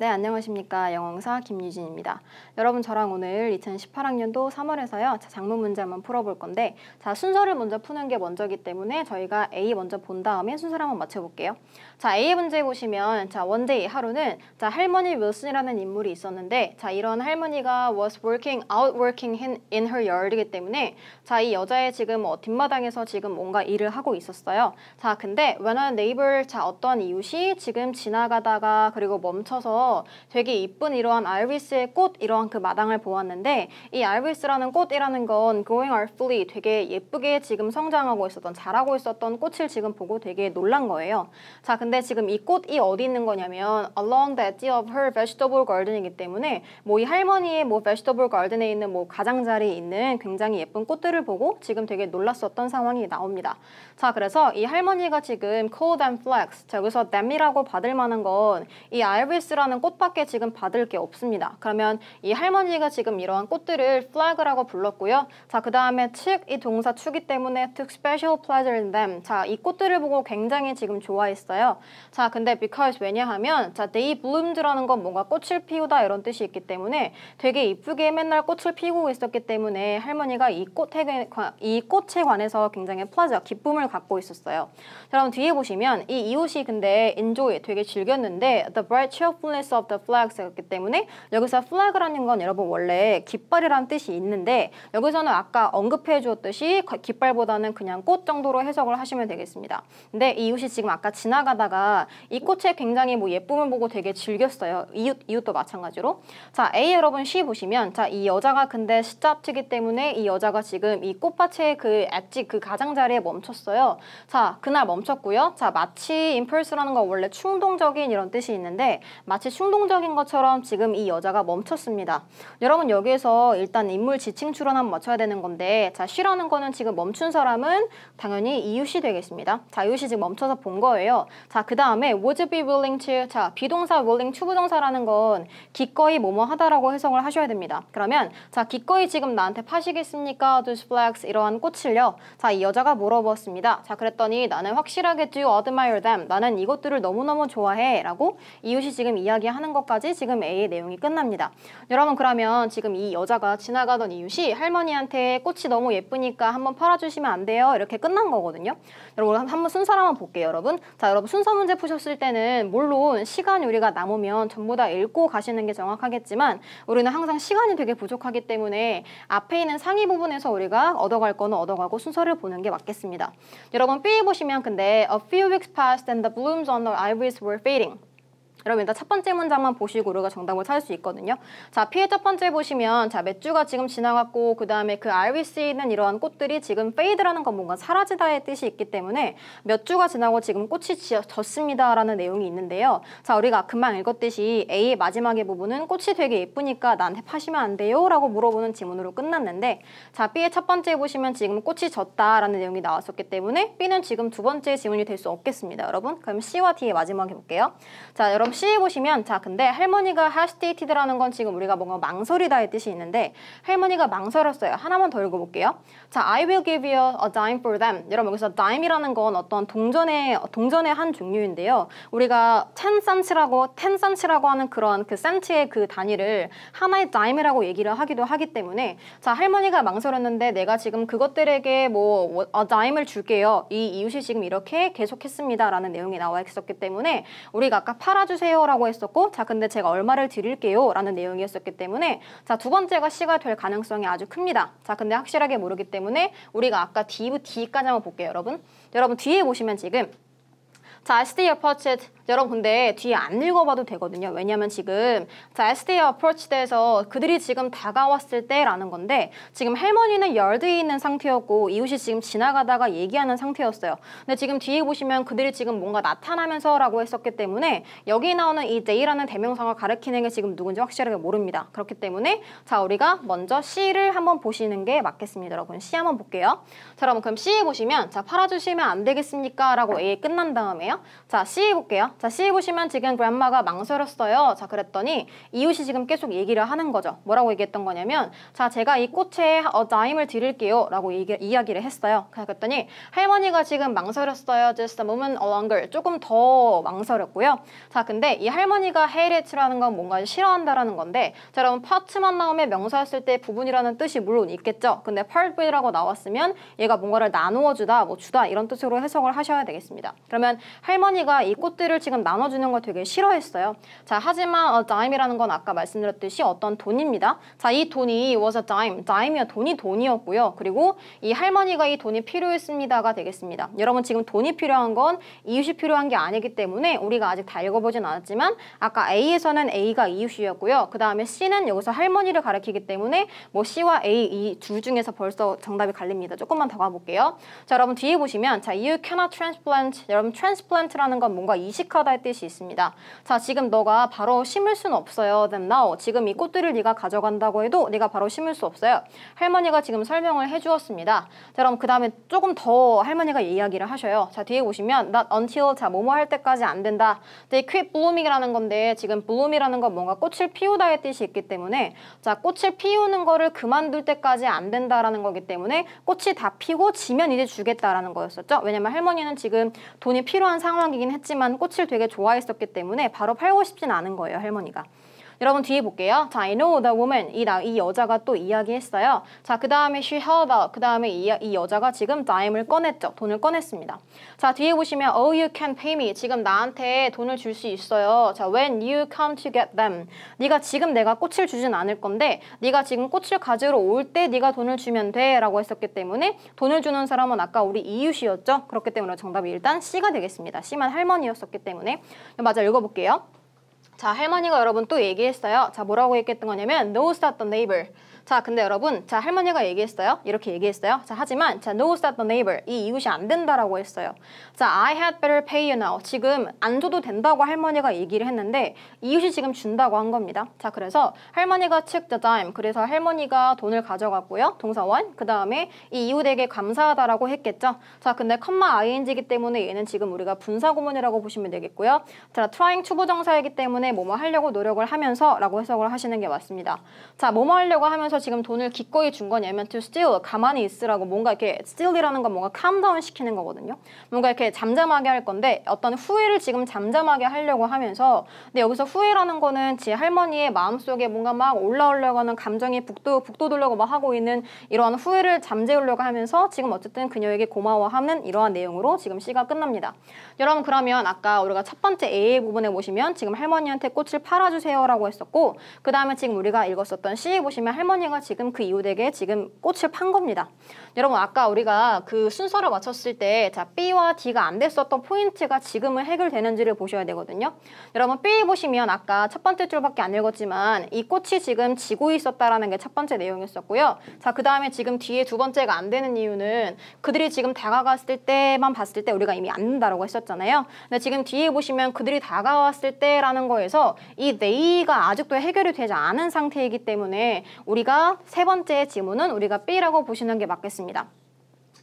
네, 안녕하십니까. 영어사 김유진입니다. 여러분 저랑 오늘 2018학년도 3월에서요. 자, 작문 문제 한번 풀어볼 건데 자, 순서를 먼저 푸는 게 먼저기 때문에 저희가 A 먼저 본 다음에 순서를 한번 맞춰볼게요. 자, A 문제 보시면 자, 원데이 하루는 자, 할머니 윌슨이라는 인물이 있었는데 자, 이런 할머니가 was working, out working in, her yard이기 때문에 자, 이 여자의 지금 어, 뒷마당에서 지금 뭔가 일을 하고 있었어요. 자, 근데 when a neighbor, 자, 어떤 이웃이 지금 지나가다가 그리고 멈춰서 되게 이쁜 이러한 알비스의 꽃 이러한 그 마당을 보았는데 이 알비스라는 꽃이라는 건 growing artfully 되게 예쁘게 지금 성장하고 있었던 자라고 있었던 꽃을 지금 보고 되게 놀란 거예요. 자 근데 지금 이 꽃이 어디 있는 거냐면 along the edge of her vegetable garden이기 때문에 뭐 이 할머니의 뭐 vegetable garden에 있는 뭐 가장자리에 있는 굉장히 예쁜 꽃들을 보고 지금 되게 놀랐었던 상황이 나옵니다. 자 그래서 이 할머니가 지금 cold and flax 자 여기서 them이라고 받을 만한 건 이 알비스라는 이런 꽃밖에 지금 받을 게 없습니다. 그러면 이 할머니가 지금 이러한 꽃들을 flag라고 불렀고요. 자, 그 다음에 took 이 동사 추기 때문에 took special pleasure in them. 자, 이 꽃들을 보고 굉장히 지금 좋아했어요. 자, 근데 because 왜냐하면 자, they bloomed라는 건 뭔가 꽃을 피우다 이런 뜻이 있기 때문에 되게 이쁘게 맨날 꽃을 피우고 있었기 때문에 할머니가 이 꽃에, 이 꽃에 관해서 굉장히 pleasure, 기쁨을 갖고 있었어요. 자, 그럼 뒤에 보시면 이 이웃이 근데 enjoy, 되게 즐겼는데 the bright cheerfulness use of the flags였기 때문에 여기서 flag라는 건 여러분 원래 깃발이라는 뜻이 있는데 여기서는 아까 언급해 주었듯이 깃발보다는 그냥 꽃 정도로 해석을 하시면 되겠습니다. 근데 이 이웃이 지금 아까 지나가다가 이 꽃에 굉장히 뭐 예쁨을 보고 되게 즐겼어요. 이웃, 이웃도 마찬가지로. 자, A 여러분 C 보시면 자, 이 여자가 근데 시잡치기 때문에 이 여자가 지금 이 꽃밭의 그 엣지 그 가장자리에 멈췄어요. 자, 그날 멈췄고요. 자, 마치 impulse라는 건 원래 충동적인 이런 뜻이 있는데 마치 충동적인 것처럼 지금 이 여자가 멈췄습니다. 여러분 여기에서 일단 인물 지칭 출론 한번 맞춰야 되는 건데 자 쉬라는 거는 지금 멈춘 사람은 당연히 이웃이 되겠습니다. 자 이웃이 지금 멈춰서 본 거예요. 자 그 다음에 would be willing to 자 비동사 willing to 부동사라는 건 기꺼이 뭐뭐 하다라고 해석을 하셔야 됩니다. 그러면 자 기꺼이 지금 나한테 파시겠습니까? Do flags 이러한 꽃을요. 자 이 여자가 물어보았습니다. 자 그랬더니 나는 확실하게 do admire them 나는 이것들을 너무너무 좋아해 라고 이웃이 지금 이야기 이야기하는 것까지 지금 A의 내용이 끝납니다. 여러분 그러면 지금 이 여자가 지나가던 이웃이 할머니한테 꽃이 너무 예쁘니까 한번 팔아주시면 안 돼요? 이렇게 끝난 거거든요. 여러분 한번 순서를 한번 볼게요 여러분. 자 여러분 순서 문제 푸셨을 때는 물론 시간이 우리가 남으면 전부 다 읽고 가시는 게 정확하겠지만 우리는 항상 시간이 되게 부족하기 때문에 앞에 있는 상위 부분에서 우리가 얻어갈 거는 얻어가고 순서를 보는 게 맞겠습니다. 여러분 B 보시면 근데 A few weeks passed and the blooms on the ivies were fading. 여러분 일단 첫 번째 문장만 보시고 우리가 정답을 찾을 수 있거든요. 자, 피해 첫 번째 보시면 자, 몇 주가 지금 지나갔고 그다음에 그 RBC에 그 있는 이러한 꽃들이 지금 페이드라는 건 뭔가 사라지다의 뜻이 있기 때문에 몇 주가 지나고 지금 꽃이 졌습니다라는 내용이 있는데요. 자, 우리가 금방 읽었듯이 A의 마지막의 부분은 꽃이 되게 예쁘니까 나한테 파시면 안 돼요? 라고 물어보는 지문으로 끝났는데 자, B의 첫 번째 보시면 지금 꽃이 졌다라는 내용이 나왔었기 때문에 B는 지금 두 번째 지문이 될 수 없겠습니다. 여러분 그럼 C와 D의 마지막 해볼게요. 자, 여러분 그럼 C 보시면 자 근데 할머니가 하스테이티드라는 건 지금 우리가 뭔가 망설이다의 뜻이 있는데 할머니가 망설였어요. 하나만 더 읽어볼게요. 자 I will give you a dime for them. 여러분 여기서 dime이라는 건 어떤 동전의 동전의 한 종류인데요. 우리가 10센치라고 10센치라고 하는 그런 그 센치의 그 단위를 하나의 dime이라고 얘기를 하기도 하기 때문에 자 할머니가 망설였는데 내가 지금 그것들에게 뭐 a 어, dime을 줄게요. 이 이웃이 지금 이렇게 계속했습니다라는 내용이 나와 있었기 때문에 우리가 아까 팔아주 주세요라고 했었고 자 근데 제가 얼마를 드릴게요라는 내용이었었기 때문에 자 두 번째가 C가 될 가능성이 아주 큽니다. 자 근데 확실하게 모르기 때문에 우리가 아까 D부 d 까지 한번 볼게요 여러분. 여러분 뒤에 보시면 지금 자, SD approach 여러분 근데 뒤에 안 읽어봐도 되거든요. 왜냐면 하 지금 자 SD approach 대에서 그들이 지금 다가왔을 때라는 건데 지금 할머니는 열드에 있는 상태였고 이웃이 지금 지나가다가 얘기하는 상태였어요. 근데 지금 뒤에 보시면 그들이 지금 뭔가 나타나면서라고 했었기 때문에 여기 나오는 이 day라는 대명사가 가리키는 게 지금 누군지 확실하게 모릅니다. 그렇기 때문에 자 우리가 먼저 C를 한번 보시는 게 맞겠습니다. 여러분 C 한번 볼게요. 자 여러분 그럼 C에 보시면 자 팔아주시면 안 되겠습니까? 라고 A 끝난 다음에요. 있고요. 자, C 볼게요. 자, C 보시면 지금 g r a n d m 가 망설였어요. 자, 그랬더니 이웃이 지금 계속 얘기를 하는 거죠. 뭐라고 얘기했던 거냐면 자, 제가 이 꽃에 어, 자임을 드릴게요. 라고 얘기, 이야기를 했어요. 그랬더니 할머니가 지금 망설였어요. Just a moment longer. 조금 더 망설였고요. 자, 근데 이 할머니가 헤이레츠라는 건 뭔가 싫어한다라는 건데 자, 여러분 파츠만 나오면 명사였을 때 부분이라는 뜻이 물론 있겠죠. 근데 part이라고 나왔으면 얘가 뭔가를 나누어 주다, 뭐 주다 이런 뜻으로 해석을 하셔야 되겠습니다. 그러면 할머니가 이 꽃들을 지금 나눠주는 걸 되게 싫어했어요. 자, 하지만 a 어, dime이라는 건 아까 말씀드렸듯이 어떤 돈입니다. 자, 이 돈이 was a dime. d i m e 이야 돈이 돈이었고요. 그리고 이 할머니가 이 돈이 필요했습니다가 되겠습니다. 여러분 지금 돈이 필요한 건 이웃이 필요한 게 아니기 때문에 우리가 아직 다 읽어보진 않았지만 아까 A에서는 A가 이웃이었고요. 그 다음에 C는 여기서 할머니를 가리키기 때문에 뭐 C와 A 이 둘 중에서 벌써 정답이 갈립니다. 조금만 더 가볼게요. 자, 여러분 뒤에 보시면 자, you cannot transplant 여러분 transplant transplant라는 건 뭔가 이식하다의 뜻이 있습니다. 자, 지금 너가 바로 심을 순 없어요. Then now. 지금 이 꽃들을 네가 가져간다고 해도 네가 바로 심을 수 없어요. 할머니가 지금 설명을 해주었습니다. 자, 그럼 그 다음에 조금 더 할머니가 이야기를 하셔요. 자, 뒤에 보시면 not until 자, 뭐뭐 할 때까지 안 된다. They quit blooming이라는 건데 지금 bloom이라는 건 뭔가 꽃을 피우다의 뜻이 있기 때문에 자, 꽃을 피우는 거를 그만둘 때까지 안 된다라는 거기 때문에 꽃이 다 피고 지면 이제 주겠다라는 거였었죠. 왜냐면 할머니는 지금 돈이 필요한 상황이긴 했지만 꽃을 되게 좋아했었기 때문에 바로 팔고 싶진 않은 거예요 할머니가. 여러분 뒤에 볼게요. 자, I know the woman. 이, 나, 이 여자가 또 이야기했어요. 자, 그 다음에 she h e a d o u t 그 다음에 이, 이 여자가 지금 d 임을 꺼냈죠. 돈을 꺼냈습니다. 자, 뒤에 보시면 oh, you can pay me. 지금 나한테 돈을 줄 수 있어요. 자, when you come to get them. 네가 지금 내가 꽃을 주진 않을 건데 네가 지금 꽃을 가지러 올 때 네가 돈을 주면 돼 라고 했었기 때문에 돈을 주는 사람은 아까 우리 이웃이었죠. 그렇기 때문에 정답이 일단 C가 되겠습니다. C만 할머니였었기 때문에 맞아 읽어볼게요. 자, 할머니가 여러분 또 얘기했어요. 자, 뭐라고 얘기했던 거냐면 No stop the neighbor. 자, 근데 여러분, 자 할머니가 얘기했어요. 이렇게 얘기했어요. 자, 하지만 자 no stop the neighbor 이 이웃이 안 된다라고 했어요. 자, I had better pay you now. 지금 안 줘도 된다고 할머니가 얘기를 했는데 이웃이 지금 준다고 한 겁니다. 자, 그래서 할머니가 check the dime. 그래서 할머니가 돈을 가져갔고요. 동사 원그 다음에 이 이웃에게 감사하다라고 했겠죠. 자, 근데 컴마 ing이기 때문에 얘는 지금 우리가 분사구문이라고 보시면 되겠고요. 자, trying 투부정사이기 때문에 뭐뭐 하려고 노력을 하면서라고 해석을 하시는 게 맞습니다. 자, 뭐뭐 하려고 하면서 그래서 지금 돈을 기꺼이 준 거냐면 to still 가만히 있으라고 뭔가 이렇게 still이라는 건 뭔가 calm down 시키는 거거든요. 뭔가 이렇게 잠잠하게 할 건데 어떤 후회를 지금 잠잠하게 하려고 하면서 근데 여기서 후회라는 거는 지 할머니의 마음속에 뭔가 막 올라오려고 하는 감정이 북도 북돋으려고 막 하고 있는 이러한 후회를 잠재우려고 하면서 지금 어쨌든 그녀에게 고마워하는 이러한 내용으로 지금 시가 끝납니다. 여러분 그러면 아까 우리가 첫 번째 A 부분에 보시면 지금 할머니한테 꽃을 팔아주세요라고 했었고 그 다음에 지금 우리가 읽었었던 C 보시면 할머니 이웃가 지금 그 이웃에게 지금 꽃을 판 겁니다. 여러분 아까 우리가 그 순서를 맞췄을 때자 B와 D가 안 됐었던 포인트가 지금은 해결되는지를 보셔야 되거든요. 여러분 B 보시면 아까 첫 번째 줄밖에 안 읽었지만 이 꽃이 지금 지고 있었다라는 게 첫 번째 내용이었었고요. 자 그 다음에 지금 뒤에 두 번째가 안 되는 이유는 그들이 지금 다가갔을 때만 봤을 때 우리가 이미 안 된다라고 했었잖아요. 근데 지금 뒤에 보시면 그들이 다가왔을 때라는 거에서 이 they가 아직도 해결이 되지 않은 상태이기 때문에 우리가 우가세 번째 지문은 우리가 B라고 보시는 게 맞겠습니다.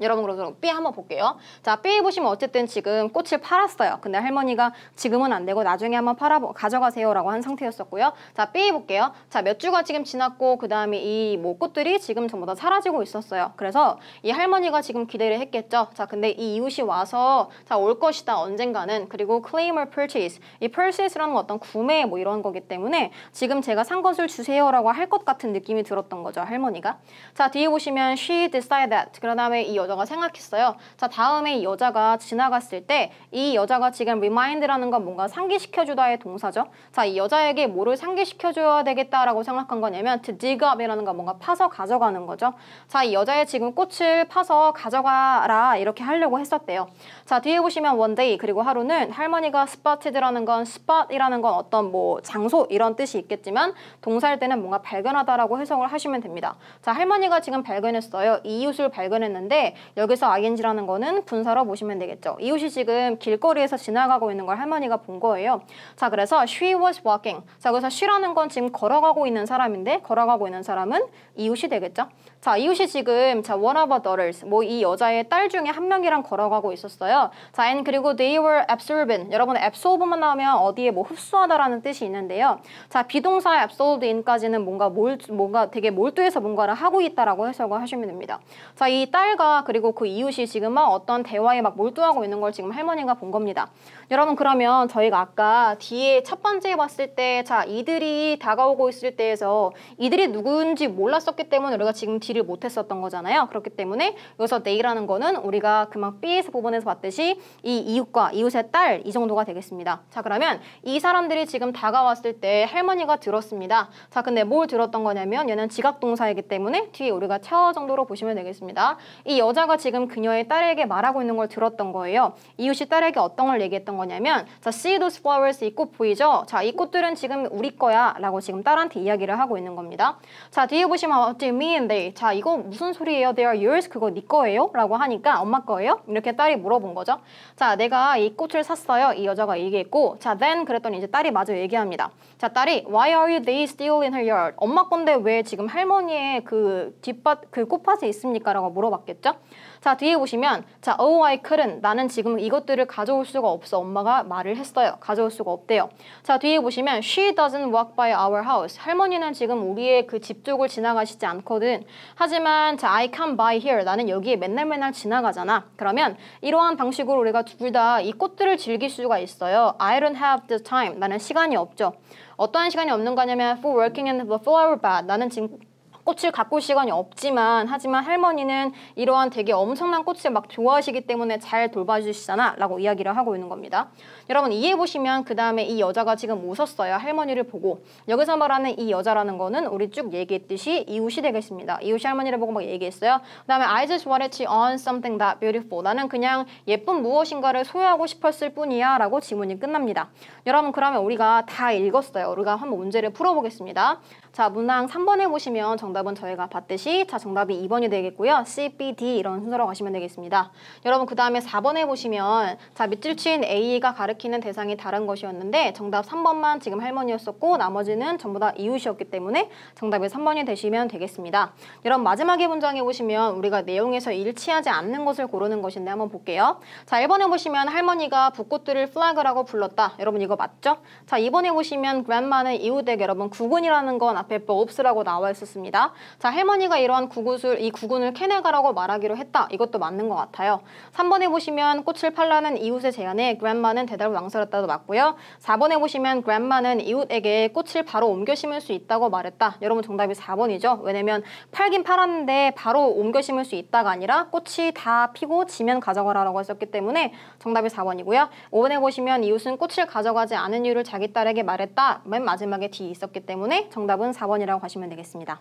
여러분 그럼 삐 한번 볼게요. 자, 삐 보시면 어쨌든 지금 꽃을 팔았어요. 근데 할머니가 지금은 안 되고 나중에 한번 팔아 가져가세요라고 한 상태였었고요. 자, 삐 볼게요. 자, 몇 주가 지금 지났고 그다음에 이 뭐 꽃들이 지금 전부 다 사라지고 있었어요. 그래서 이 할머니가 지금 기대를 했겠죠. 자, 근데 이 이웃이 와서 자, 올 것이다. 언젠가는 그리고 claim or purchase. 이 purchase라는 어떤 구매 뭐 이런 거기 때문에 지금 제가 산 것을 주세요라고 할 것 같은 느낌이 들었던 거죠. 할머니가. 자, 뒤에 보시면 she decided that. 그다음에 이 여자가 생각했어요. 자, 다음에 이 여자가 지나갔을 때 이 여자가 지금 remind라는 건 뭔가 상기시켜주다의 동사죠. 자, 이 여자에게 뭐를 상기시켜줘야 되겠다라고 생각한 거냐면 to dig up이라는 건 뭔가 파서 가져가는 거죠. 자, 이 여자의 지금 꽃을 파서 가져가라 이렇게 하려고 했었대요. 자, 뒤에 보시면 one day 그리고 하루는 할머니가 spotted라는 건 spot이라는 건 어떤 뭐 장소 이런 뜻이 있겠지만 동사일 때는 뭔가 발견하다라고 해석을 하시면 됩니다. 자, 할머니가 지금 발견했어요. 이웃을 발견했는데 여기서 ing라는 거는 분사로 보시면 되겠죠. 이웃이 지금 길거리에서 지나가고 있는 걸 할머니가 본 거예요. 자 그래서 she was walking. 자 그래서 she라는 건 지금 걸어가고 있는 사람인데 걸어가고 있는 사람은 이웃이 되겠죠. 자, 이웃이 지금 자, one of the daughters, 뭐이 여자의 딸 중에 한 명이랑 걸어가고 있었어요. 자, and 그리고 they were absorbent. 여러분 absorb만 나오면 어디에 뭐 흡수하다라는 뜻이 있는데요. 자, 비동사 a b s o r b in까지는 뭔가 몰 뭔가 되게 몰두해서 뭔가를 하고 있다라고 해석을 하시면 됩니다. 자, 이 딸과 그리고 그 이웃이 지금 막 어떤 대화에 막 몰두하고 있는 걸 지금 할머니가 본 겁니다. 여러분 그러면 저희가 아까 뒤에 첫 번째 봤을 때 자, 이들이 다가오고 있을 때에서 이들이 누군지 몰랐었기 때문에 우리가 지금 뒤 G를 못했었던 거잖아요. 그렇기 때문에 여기서 t h e 라는 거는 우리가 금방 B에서 부분에서 봤듯이 이 이웃과 이웃의 딸 이 정도가 되겠습니다. 자 그러면 이 사람들이 지금 다가왔을 때 할머니가 들었습니다. 자 근데 뭘 들었던 거냐면 얘는 지각동사이기 때문에 뒤에 우리가 차워 정도로 보시면 되겠습니다. 이 여자가 지금 그녀의 딸에게 말하고 있는 걸 들었던 거예요. 이웃이 딸에게 어떤 걸 얘기했던 거냐면 자 see those flowers 이 꽃 보이죠? 자 이 꽃들은 지금 우리 거야 라고 지금 딸한테 이야기를 하고 있는 겁니다. 자 뒤에 보시면 what do you mean they? 자 이거 무슨 소리예요? They are yours. 그거 네 거예요? 라고 하니까 엄마 거예요? 이렇게 딸이 물어본 거죠. 자 내가 이 꽃을 샀어요. 이 여자가 얘기했고 자 then 그랬더니 이제 딸이 마저 얘기합니다. 자 딸이 why are you they still in her yard? 엄마 건데 왜 지금 할머니의 그 뒷밭 그 꽃밭에 있습니까? 라고 물어봤겠죠. 자 뒤에 보시면 자 oh I c o u l d n 나는 지금 이것들을 가져올 수가 없어 엄마가 말을 했어요 가져올 수가 없대요 자 뒤에 보시면 she doesn't walk by our house 할머니는 지금 우리의 그 집 쪽을 지나가시지 않거든 하지만 자 I come by here 나는 여기에 맨날 맨날 지나가잖아 그러면 이러한 방식으로 우리가 둘 다 이 꽃들을 즐길 수가 있어요 I don't have the time 나는 시간이 없죠 어떠한 시간이 없는 거냐면 for working in the flower bed 나는 지금 꽃을 가꿀 시간이 없지만 하지만 할머니는 이러한 되게 엄청난 꽃을 막 좋아하시기 때문에 잘 돌봐주시잖아 라고 이야기를 하고 있는 겁니다. 여러분 이해해보시면 그 다음에 이 여자가 지금 웃었어요. 할머니를 보고 여기서 말하는 이 여자라는 거는 우리 쭉 얘기했듯이 이웃이 되겠습니다. 이웃이 할머니를 보고 막 얘기했어요. 그 다음에 I just wanted to own something that beautiful 나는 그냥 예쁜 무엇인가를 소유하고 싶었을 뿐이야 라고 지문이 끝납니다. 여러분 그러면 우리가 다 읽었어요. 우리가 한번 문제를 풀어보겠습니다. 자 문항 3번에 보시면 정답 정답은 저희가 봤듯이 자 정답이 2번이 되겠고요. C, B, D 이런 순서로 가시면 되겠습니다. 여러분 그 다음에 4번에 보시면 자 밑줄 친 A가 가리키는 대상이 다른 것이었는데 정답 3번만 지금 할머니였었고 나머지는 전부 다 이웃이었기 때문에 정답이 3번이 되시면 되겠습니다. 여러분 마지막에 문장에 보시면 우리가 내용에서 일치하지 않는 것을 고르는 것인데 한번 볼게요. 자 1번에 보시면 할머니가 붓꽃들을 플라그라고 불렀다. 여러분 이거 맞죠? 자 2번에 보시면 grandma는 이웃에게 여러분 구근이라는 건 앞에 b o b 라고 나와 있었습니다. 자, 할머니가 이러한 구구술, 이 구군을 캐내가라고 말하기로 했다. 이것도 맞는 것 같아요. 3번에 보시면 꽃을 팔라는 이웃의 제안에 그 r a n 는 대답을 망설였다도 맞고요. 4번에 보시면 그 r a n 는 이웃에게 꽃을 바로 옮겨 심을 수 있다고 말했다. 여러분 정답이 4번이죠. 왜냐면 팔긴 팔았는데 바로 옮겨 심을 수 있다가 아니라 꽃이 다 피고 지면 가져가라라고 했었기 때문에 정답이 4번이고요. 5번에 보시면 이웃은 꽃을 가져가지 않은 이유를 자기 딸에게 말했다. 맨 마지막에 D 있었기 때문에 정답은 4번이라고 하시면 되겠습니다.